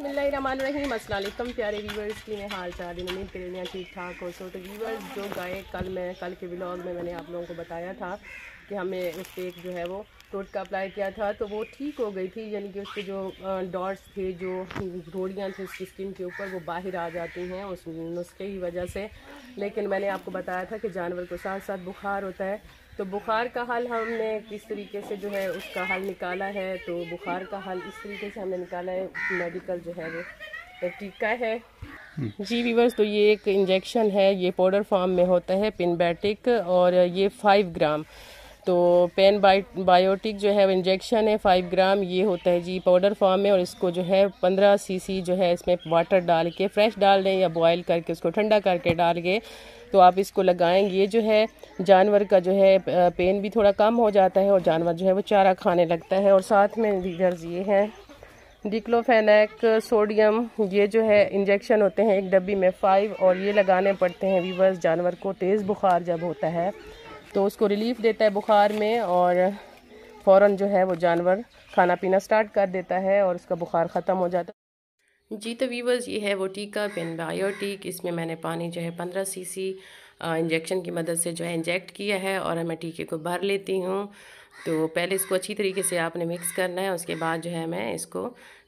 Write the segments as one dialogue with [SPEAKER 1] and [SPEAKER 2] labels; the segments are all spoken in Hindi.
[SPEAKER 1] बसमिलकुम प्यारे व्यूवर्स की मैं हाल चाल उम्मीद करें ठीक ठाक हो सो तो व्यूवर्स जो गाय कल मैं कल के ब्लॉग में मैंने आप लोगों को बताया था कि हमें उस पर एक जो है वो टोटका अप्लाई किया था तो वो ठीक हो गई थी यानी कि उसके जो डॉट्स थे जो घोड़ियाँ थी उसकी स्किन के ऊपर वो बाहर आ जाती हैं उस नुस्खे की वजह से लेकिन मैंने आपको बताया था कि जानवर को साथ साथ बुखार होता है तो बुखार का हल हमने किस तरीके से जो है उसका हल निकाला है तो बुखार का हल इस तरीके से हमने निकाला है मेडिकल जो है वो टीका है हम्म। जी वीवर्स तो ये एक इंजेक्शन है ये पाउडर फॉर्म में होता है पिनबैटिक और ये फाइव ग्राम तो पेन बायोटिक जो है वो इंजेक्शन है फाइव ग्राम ये होता है जी पाउडर फॉर्म में और इसको जो है पंद्रह सीसी जो है इसमें वाटर डाल के फ्रेश डाल दें या बॉयल करके उसको ठंडा करके डाल के तो आप इसको लगाएं ये जो है जानवर का जो है पेन भी थोड़ा कम हो जाता है और जानवर जो है वो चारा खाने लगता है और साथ में दीगर्स ये हैं डिक्लोफेनैक सोडियम ये जो है इंजेक्शन होते हैं एक डब्बी में फाइव और ये लगाने पड़ते हैं वीवर्स जानवर को तेज़ बुखार जब होता है तो उसको रिलीफ देता है बुखार में और फ़ौर जो है वो जानवर खाना पीना स्टार्ट कर देता है और उसका बुखार ख़त्म हो जाता है जी तो वीवर्स ये है वो टीका पेनबायोटिक इसमें मैंने पानी जो है पंद्रह सीसी इंजेक्शन की मदद से जो है इंजेक्ट किया है और मैं टीके को भर लेती हूँ तो पहले इसको अच्छी तरीके से आपने मिक्स करना है उसके बाद जो है मैं इसको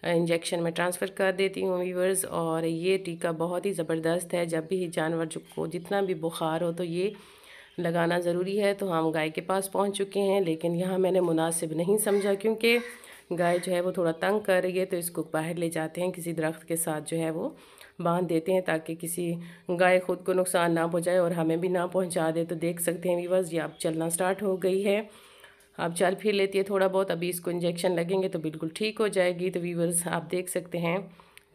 [SPEAKER 1] इंजेक्शन में ट्रांसफ़र कर देती हूँ वीवर्स और ये टीका बहुत ही ज़बरदस्त है जब भी जानवर जो को जितना भी बुखार हो तो ये लगाना ज़रूरी है तो हम गाय के पास पहुंच चुके हैं लेकिन यहाँ मैंने मुनासिब नहीं समझा क्योंकि गाय जो है वो थोड़ा तंग कर रही है तो इसको बाहर ले जाते हैं किसी दरख्त के साथ जो है वो बांध देते हैं ताकि किसी गाय ख़ुद को नुकसान ना पहुँचाए और हमें भी ना पहुँचा दे तो देख सकते हैं वीवर्स ये अब चलना स्टार्ट हो गई है अब चल फिर लेती है थोड़ा बहुत अभी इसको इंजेक्शन लगेंगे तो बिल्कुल ठीक हो जाएगी तो वीवर्स आप देख सकते हैं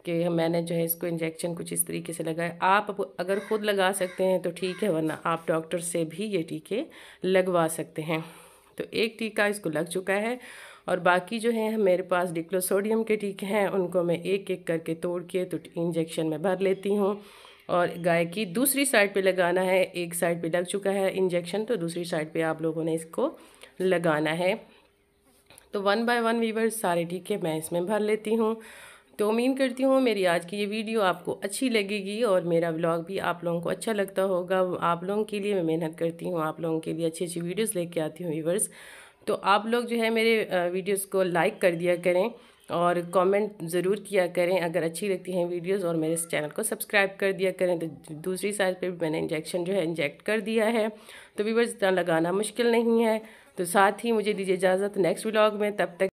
[SPEAKER 1] कि मैंने जो है इसको इंजेक्शन कुछ इस तरीके से लगाया आप अगर ख़ुद लगा सकते हैं तो ठीक है वरना आप डॉक्टर से भी ये टीके लगवा सकते हैं तो एक टीका इसको लग चुका है और बाकी जो है मेरे पास डिक्लोसोडियम के टीके हैं उनको मैं एक एक करके तोड़ के तो इंजेक्शन में भर लेती हूँ और गाय की दूसरी साइड पे लगाना है एक साइड पे लग चुका है इंजेक्शन तो दूसरी साइड पे आप लोगों ने इसको लगाना है तो वन बाय वन वीवर सारे टीके मैं इसमें भर लेती हूँ तो उम्मीद करती हूँ मेरी आज की ये वीडियो आपको अच्छी लगेगी और मेरा ब्लॉग भी आप लोगों को अच्छा लगता होगा आप लोगों के लिए मैं मेहनत करती हूँ आप लोगों के लिए अच्छी अच्छी वीडियोस लेके आती हूँ व्यूवर्स तो आप लोग जो है मेरे वीडियोस को लाइक कर दिया करें और कमेंट ज़रूर किया करें अगर अच्छी लगती हैं वीडियोस और मेरे इस चैनल को सब्सक्राइब कर दिया करें तो दूसरी साइड पे मैंने इंजेक्शन जो है इंजेक्ट कर दिया है तो वीवर्स इतना लगाना मुश्किल नहीं है तो साथ ही मुझे दीजिए इजाज़त नेक्स्ट व्लॉग में तब तक